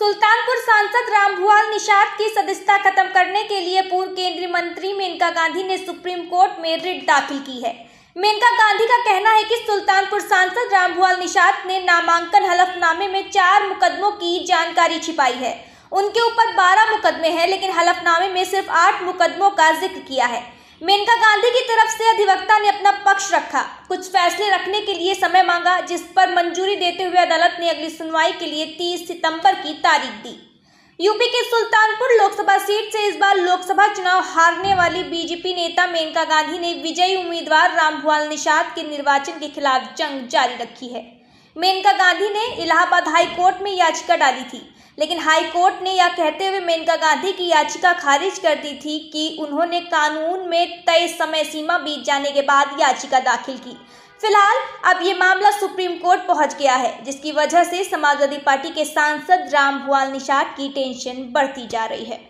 सुल्तानपुर सांसद रामभुआल निषाद की सदस्यता खत्म करने के लिए पूर्व केंद्रीय मंत्री मेनका गांधी ने सुप्रीम कोर्ट में रिट दाखिल की है मेनका गांधी का कहना है कि सुल्तानपुर सांसद रामभुआल निषाद ने नामांकन हलफनामे में चार मुकदमों की जानकारी छिपाई है उनके ऊपर बारह मुकदमे हैं लेकिन हलफनामे में सिर्फ आठ मुकदमों का जिक्र किया है मेनका गांधी की तरफ से अधिवक्ता ने अपना पक्ष रखा कुछ फैसले रखने के लिए समय मांगा जिस पर मंजूरी देते हुए अदालत ने अगली सुनवाई के लिए 30 सितंबर की तारीख दी यूपी के सुल्तानपुर लोकसभा सीट से इस बार लोकसभा चुनाव हारने वाली बीजेपी नेता मेनका गांधी ने विजयी उम्मीदवार रामभुआल निषाद के निर्वाचन के खिलाफ जंग जारी रखी है मेनका गांधी ने इलाहाबाद हाईकोर्ट में याचिका डाली थी लेकिन हाईकोर्ट ने यह कहते हुए मेनका गांधी की याचिका खारिज कर दी थी कि उन्होंने कानून में तय समय सीमा बीत जाने के बाद याचिका दाखिल की फिलहाल अब ये मामला सुप्रीम कोर्ट पहुंच गया है जिसकी वजह से समाजवादी पार्टी के सांसद राम भुआल निषाद की टेंशन बढ़ती जा रही है